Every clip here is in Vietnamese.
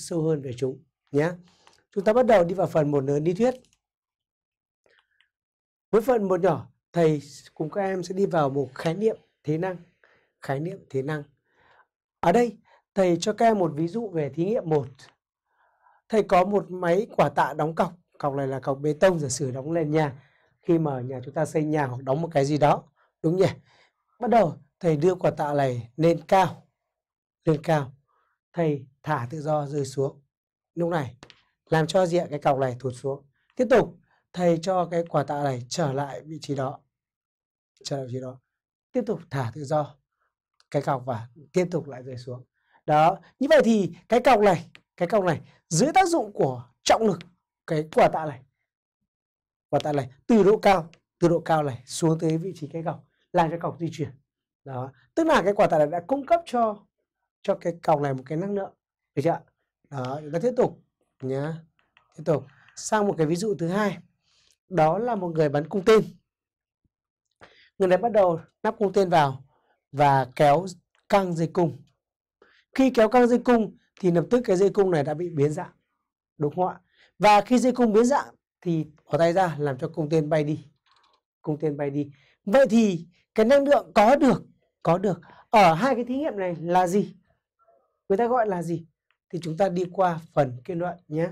sâu hơn về chúng nhé. Chúng ta bắt đầu đi vào phần một lớn lý thuyết. Với phần một nhỏ, thầy cùng các em sẽ đi vào một khái niệm thế năng. Khái niệm thế năng. Ở đây, thầy cho các em một ví dụ về thí nghiệm một. Thầy có một máy quả tạ đóng cọc. Cọc này là cọc bê tông giả sử đóng lên nhà. Khi mà nhà chúng ta xây nhà hoặc đóng một cái gì đó. Đúng nhỉ? Bắt đầu, thầy đưa quả tạ này lên cao. Lên cao thầy thả tự do rơi xuống lúc này làm cho diện cái cọc này thụt xuống tiếp tục thầy cho cái quả tạ này trở lại vị trí đó trở lại vị trí đó tiếp tục thả tự do cái cọc và tiếp tục lại rơi xuống đó như vậy thì cái cọc này cái cọc này dưới tác dụng của trọng lực cái quả tạ này quả tạ này từ độ cao từ độ cao này xuống tới vị trí cái cọc làm cho cọc di chuyển đó tức là cái quả tạ này đã cung cấp cho cho cái còng này một cái năng lượng được chưa đó chúng ta tiếp tục nhá tiếp tục sang một cái ví dụ thứ hai đó là một người bắn cung tên người này bắt đầu nắp cung tên vào và kéo căng dây cung khi kéo căng dây cung thì lập tức cái dây cung này đã bị biến dạng đúng không ạ và khi dây cung biến dạng thì bỏ tay ra làm cho cung tên bay đi cung tên bay đi vậy thì cái năng lượng có được có được ở hai cái thí nghiệm này là gì người ta gọi là gì thì chúng ta đi qua phần kết luận nhé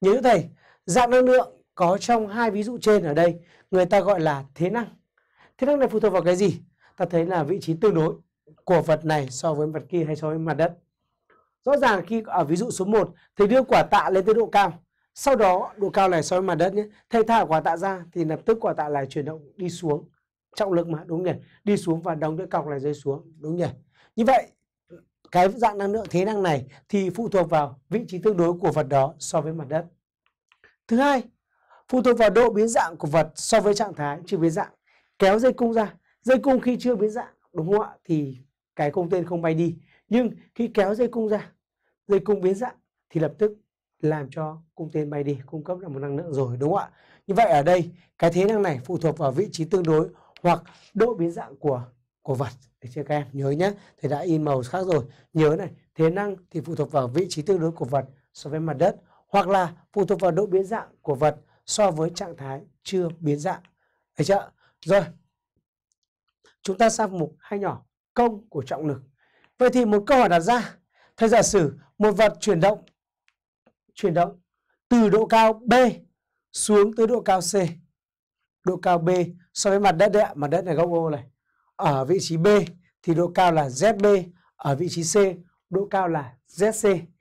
nhớ thầy dạng năng lượng có trong hai ví dụ trên ở đây người ta gọi là thế năng thế năng này phụ thuộc vào cái gì ta thấy là vị trí tương đối của vật này so với vật kia hay so với mặt đất rõ ràng khi ở ví dụ số 1 thì đưa quả tạ lên tới độ cao sau đó độ cao này so với mặt đất nhé thầy thả quả tạ ra thì lập tức quả tạ lại chuyển động đi xuống trọng lực mà đúng nhỉ đi xuống và đóng cái cọc này rơi xuống đúng nhỉ như vậy cái dạng năng lượng thế năng này thì phụ thuộc vào vị trí tương đối của vật đó so với mặt đất. Thứ hai, phụ thuộc vào độ biến dạng của vật so với trạng thái chưa biến dạng. Kéo dây cung ra, dây cung khi chưa biến dạng đúng không ạ thì cái cung tên không bay đi. Nhưng khi kéo dây cung ra, dây cung biến dạng thì lập tức làm cho cung tên bay đi, cung cấp là một năng lượng rồi đúng không ạ? Như vậy ở đây cái thế năng này phụ thuộc vào vị trí tương đối hoặc độ biến dạng của của vật để cho các em nhớ nhé thì đã in màu khác rồi nhớ này thế năng thì phụ thuộc vào vị trí tương đối của vật so với mặt đất hoặc là phụ thuộc vào độ biến dạng của vật so với trạng thái chưa biến dạng thấy chưa rồi chúng ta sang mục hay nhỏ công của trọng lực vậy thì một câu hỏi đặt ra thầy giả sử một vật chuyển động chuyển động từ độ cao b xuống tới độ cao c độ cao b so với mặt đất đấy ạ mặt đất này góc ô này ở vị trí B thì độ cao là ZB, ở vị trí C độ cao là ZC.